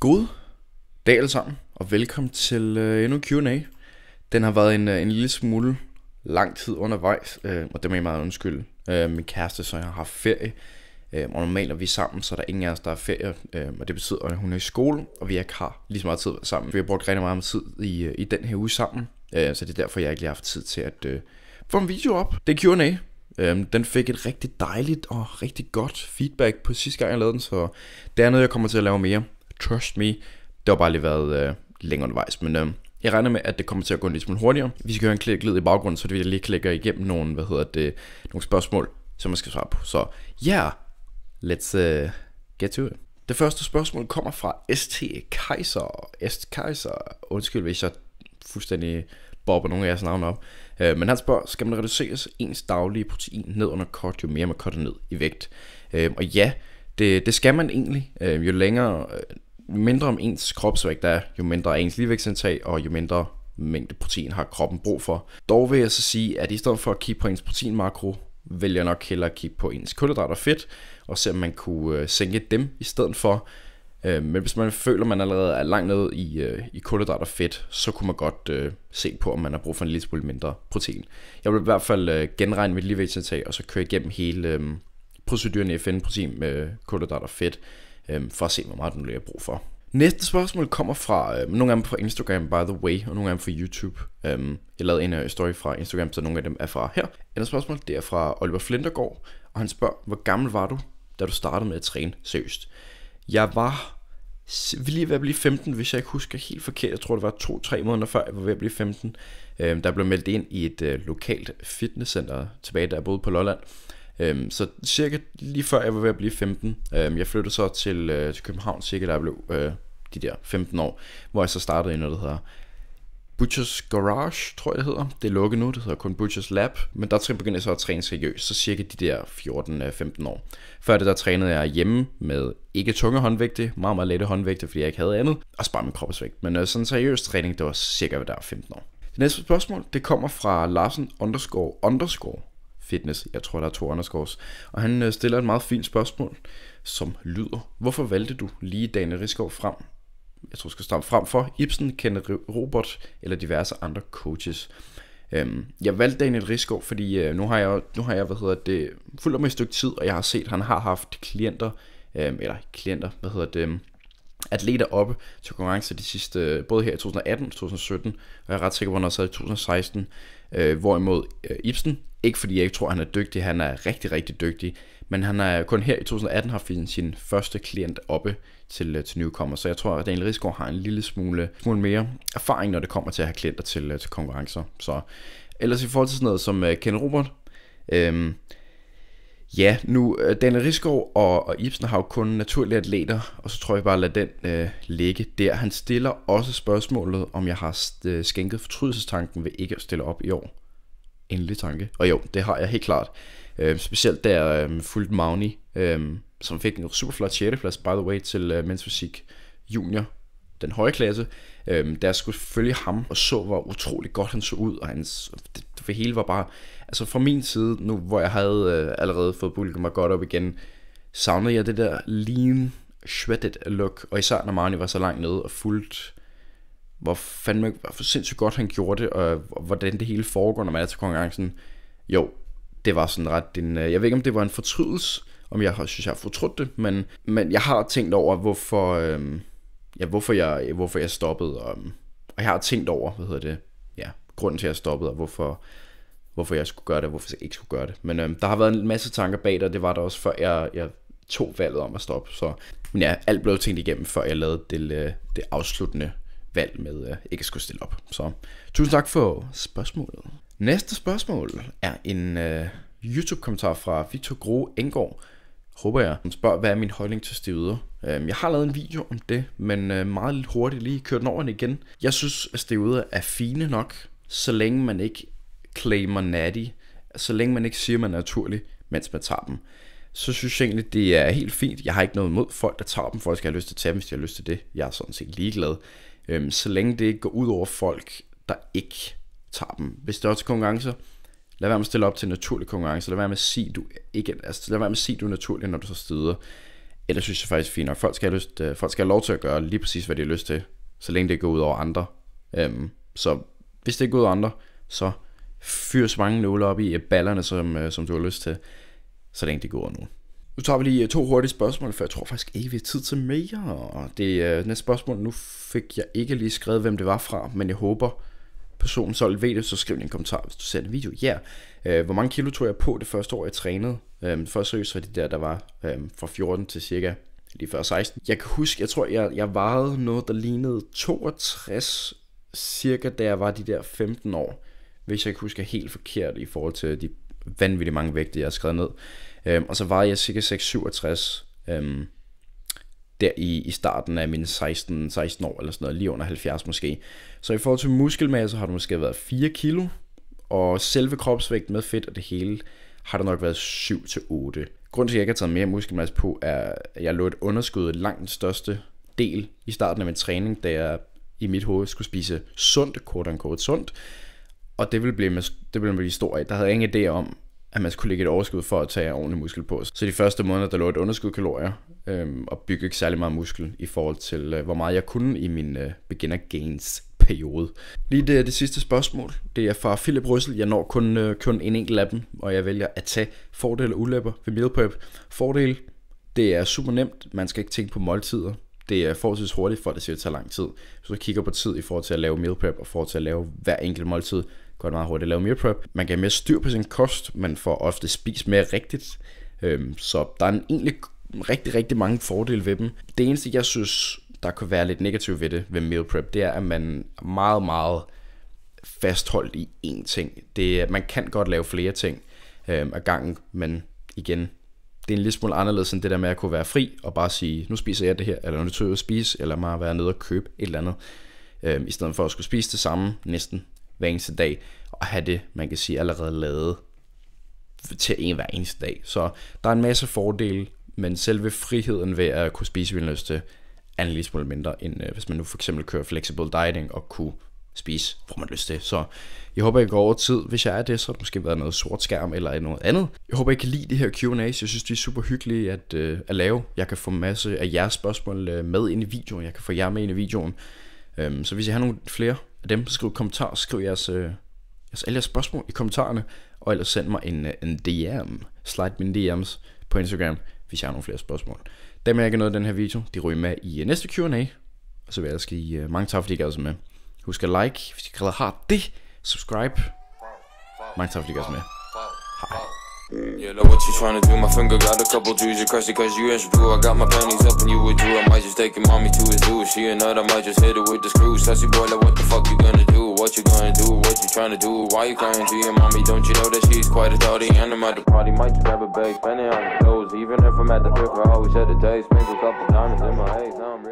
God dag alle sammen, og velkommen til øh, endnu Q&A. Den har været en, øh, en lille smule lang tid undervejs, øh, og det må jeg meget undskylde. Øh, min kæreste, så jeg har haft ferie, øh, og normalt er vi sammen, så der er ingen af os, der er ferie, øh, og det betyder, at hun er i skole, og vi ikke har lige så meget tid sammen. Vi har brugt rigtig meget tid i, øh, i den her uge sammen, øh, så det er derfor, jeg ikke lige har haft tid til at øh, få en video op. Det er Q&A, Øhm, den fik et rigtig dejligt og rigtig godt feedback på sidste gang, jeg lavede den, så det er noget, jeg kommer til at lave mere. Trust Me. Det har bare lige været øh, længere undervejs, men øh, jeg regner med, at det kommer til at gå en lille smule hurtigere. Vi skal høre en klik i baggrunden, så det vil jeg lige klikke igennem nogle, hvad hedder det, nogle spørgsmål, som man skal svare på. Så ja, yeah, let's uh, get to it. Det første spørgsmål kommer fra ST Kaiser. ST Kaiser, undskyld hvis jeg fuldstændig bobber nogle af jeres navne op. Uh, men han spørger, skal man reducere ens daglige protein ned under kort, jo mere man korter ned i vægt? Uh, og ja, det, det skal man egentlig. Uh, jo længere jo mindre om ens kropsvægt er, jo mindre er ens ligevægtsindtag, og jo mindre mængde protein har kroppen brug for. Dog vil jeg så sige, at i stedet for at kigge på ens proteinmakro, vælger jeg nok hellere at kigge på ens kulhydrater og fedt, og se om man kunne øh, sænke dem i stedet for. Øh, men hvis man føler, at man allerede er langt nede i, øh, i kulhydrater og fedt, så kunne man godt se på, om man har brug for en lille smule mindre protein. Jeg vil i hvert fald genregne mit ligevægtsindtag, og så køre igennem hele proceduren i FN, protein med kulhydrater og fedt, øh, for at se, hvor meget den nu brug for. Næste spørgsmål kommer fra, øh, nogle af dem fra Instagram, by the way, og nogle af dem fra YouTube. Øhm, jeg lavede en øh, story fra Instagram, så nogle af dem er fra her. Andet spørgsmål, det er fra Oliver Flintergaard, og han spørger, hvor gammel var du, da du startede med at træne seriøst? Jeg var ville lige ved at blive 15, hvis jeg ikke husker helt forkert. Jeg tror, det var 2-3 måneder før, jeg var ved at blive 15. Øhm, der blev meldt ind i et øh, lokalt fitnesscenter tilbage, der jeg boede på Lolland. Øhm, så cirka lige før jeg var ved at blive 15, øhm, jeg flyttede så til, øh, til København, cirka da jeg blev øh, de der 15 år, hvor jeg så startede i noget, der hedder Butchers Garage, tror jeg det hedder. Det er lukket nu, det hedder kun Butchers Lab, men der begyndte jeg så at træne seriøst, så cirka de der 14-15 øh, år. Før det der trænede jeg hjemme med ikke tunge håndvægte, meget, meget lette håndvægte, fordi jeg ikke havde andet, og spare min kropsvægt. Men øh, sådan seriøs træning, det var cirka ved der 15 år. Det næste spørgsmål, det kommer fra Larsen underscore underscore Fitness, jeg tror der er to underscores, og han øh, stiller et meget fint spørgsmål, som lyder, hvorfor valgte du lige Daniel Riskov frem jeg tror, skal stramme frem for Ibsen, Kenneth Robert eller diverse andre coaches. Øhm, jeg valgte Daniel Riskov, fordi øh, nu har jeg, nu har jeg hvad hedder det, fuldt om et stykke tid, og jeg har set, at han har haft klienter, øhm, eller klienter, hvad hedder det, øhm, atleter op til konkurrencer de sidste, både her i 2018 og 2017, og jeg er ret sikker på, at han også havde i 2016, øh, hvorimod øh, Ibsen, ikke fordi jeg ikke tror, at han er dygtig, han er rigtig, rigtig dygtig, men han er kun her i 2018 har fået sin første klient oppe til, øh, til newcomer, så jeg tror, at Daniel Rigsgaard har en lille smule, smule mere erfaring, når det kommer til at have klienter til, øh, til konkurrencer. Så ellers i forhold til sådan noget som øh, Ken Robert, øh, Ja, nu øh, Dan Riskov og, og Ibsen har jo kun naturlige atleter, og så tror jeg bare, at lade den øh, ligge der. Han stiller også spørgsmålet, om jeg har øh, skænket fortrydelsestanken ved ikke at stille op i år. Endelig tanke. Og jo, det har jeg helt klart. Øh, specielt der øh, fuldt Magni, øh, som fik en super flot 6. plads, by the way, til øh, mens fysik junior den høje klasse, øhm, der skulle følge ham og så, hvor utrolig godt han så ud, og hans, det, det hele var bare, altså fra min side, nu hvor jeg havde øh, allerede fået bulket mig godt op igen, savnede jeg det der lean, shredded look, og især når Marnie var så langt nede og fuldt hvor fandme, hvor sindssygt godt han gjorde det, og, og hvordan det hele foregår, når man er til konkurrencen. Jo, det var sådan ret en, øh, jeg ved ikke om det var en fortrydelse, om jeg synes jeg har fortrudt det, men, men jeg har tænkt over, hvorfor, øh, ja, hvorfor, jeg, hvorfor jeg stoppede, og, og jeg har tænkt over, hvad hedder det, ja, grunden til, at jeg stoppede, og hvorfor, hvorfor jeg skulle gøre det, og hvorfor jeg ikke skulle gøre det. Men øhm, der har været en masse tanker bag det, og det var der også, før jeg, jeg tog valget om at stoppe. Så, men ja, alt blev tænkt igennem, før jeg lavede det, øh, det afsluttende valg med øh, ikke at skulle stille op. Så tusind tak for spørgsmålet. Næste spørgsmål er en øh, YouTube-kommentar fra Victor Gro Engård, håber jeg. Hun spørger, hvad er min holdning til steroider? Øhm, jeg har lavet en video om det, men øh, meget lidt hurtigt lige kørt den over igen. Jeg synes, at steroider er fine nok, så længe man ikke claimer natty, så længe man ikke siger, at man er naturlig, mens man tager dem så synes jeg egentlig, det er helt fint. Jeg har ikke noget imod folk, der tager dem. Folk skal have lyst til at tage dem, hvis de har lyst til det. Jeg er sådan set ligeglad. Øhm, så længe det ikke går ud over folk, der ikke tager dem. Hvis det er til konkurrencer, lad være med at stille op til naturlig konkurrence. Lad være med at sige, du, ikke, altså, lad være med at sige, du er naturlig, når du så steder ellers synes jeg faktisk er fint nok. Folk skal, have lyst, øh, folk skal have lov til at gøre lige præcis, hvad de har lyst til, så længe det går ud over andre. Øhm, så hvis det ikke går ud over andre, så fyr så mange nåle op i øh, ballerne, som, øh, som du har lyst til, så længe det går over nogen. Nu tager vi lige øh, to hurtige spørgsmål, for jeg tror faktisk ikke, vi har tid til mere. Og det øh, næste spørgsmål, nu fik jeg ikke lige skrevet, hvem det var fra, men jeg håber, personen så ved det, så skriv en kommentar, hvis du ser en video. Ja, yeah. øh, hvor mange kilo tog jeg på det første år, jeg trænede? Øhm, for seriøst var de der, der var øhm, fra 14 til cirka lige før 16. Jeg kan huske, jeg tror, jeg, jeg vejede noget, der lignede 62 cirka, da jeg var de der 15 år. Hvis jeg kan huske helt forkert i forhold til de vanvittigt mange vægte, jeg har skrevet ned. Øhm, og så var jeg cirka 67 øhm, der i, i starten af mine 16, 16 år eller sådan noget, lige under 70 måske. Så i forhold til muskelmasse har det måske været 4 kilo, og selve kropsvægt med fedt og det hele har der nok været 7-8. til Grunden til, at jeg ikke har taget mere muskelmasse på, er, at jeg lå et underskud langt den største del i starten af min træning, da jeg i mit hoved skulle spise sundt, og kort sundt, og det ville blive, det ville blive stor af. Der havde jeg ingen idé om, at man skulle lægge et overskud for at tage ordentlig muskel på. Så de første måneder, der lå et underskud kalorier, øhm, og bygge ikke særlig meget muskel i forhold til, øh, hvor meget jeg kunne i mine øh, beginner gains periode. Lige det det sidste spørgsmål. Det er fra Philip Ryssel. Jeg når kun, øh, kun en enkelt af dem, og jeg vælger at tage fordele og ulemper ved meal prep. Fordel, det er super nemt. Man skal ikke tænke på måltider. Det er forholdsvis hurtigt, for det ser tager lang tid. Så du kigger på tid i forhold til at lave meal prep og forhold til at lave hver enkelt måltid, går det meget hurtigt at lave meal prep. Man kan have mere styr på sin kost, man får ofte spist mere rigtigt. Øhm, så der er en egentlig rigtig, rigtig mange fordele ved dem. Det eneste, jeg synes der kunne være lidt negativt ved det, ved meal prep, det er, at man er meget, meget fastholdt i én ting. Det, man kan godt lave flere ting øh, ad gangen, men igen, det er en lille smule anderledes end det der med at kunne være fri og bare sige, nu spiser jeg det her, eller nu tør jeg at spise, eller mig være nede og købe et eller andet, øh, i stedet for at skulle spise det samme næsten hver eneste dag, og have det, man kan sige, allerede lavet til en hver eneste dag. Så der er en masse fordele, men selve friheden ved at kunne spise, hvad lyst til, er en lille smule mindre, end øh, hvis man nu for eksempel kører flexible dieting og kunne spise, hvor man lyst til. Så jeg håber, I går over tid. Hvis jeg er det, så har det måske været noget sort skærm eller noget andet. Jeg håber, I kan lide det her Q&A. Jeg synes, det er super hyggeligt at, øh, at lave. Jeg kan få en masse af jeres spørgsmål øh, med ind i videoen. Jeg kan få jer med ind i videoen. Øhm, så hvis I har nogle flere af dem, så skriv kommentar. Skriv jeres, øh, jeres, alle jeres spørgsmål i kommentarerne. Og ellers send mig en, øh, en DM. Slide mine DM's på Instagram, hvis jeg har nogle flere spørgsmål. Dem jeg ikke af den her video, de ryger med i øh, næste Q&A. Og så vil jeg sige øh, mange tak, fordi I gad med. Husk at like, hvis I allerede har det. Subscribe. Mange tak, fordi I gad med. Hej. Yeah, look what you trying to do. My finger got a couple Jews. You are it cause you ain't screw I got my panties up and you would do. I might just take your mommy to his zoo. She a nut, I might just hit it with the screw. Sassy boy, like what the fuck you gonna do? What you gonna do? What you trying to do? Why you crying to your mommy? Don't you know that she's quite a thoughty? And I'm at the party, might just grab a bag, spending on the clothes. Even if I'm at the crib, I always had the day. Spend a couple diamonds in my haze. I'm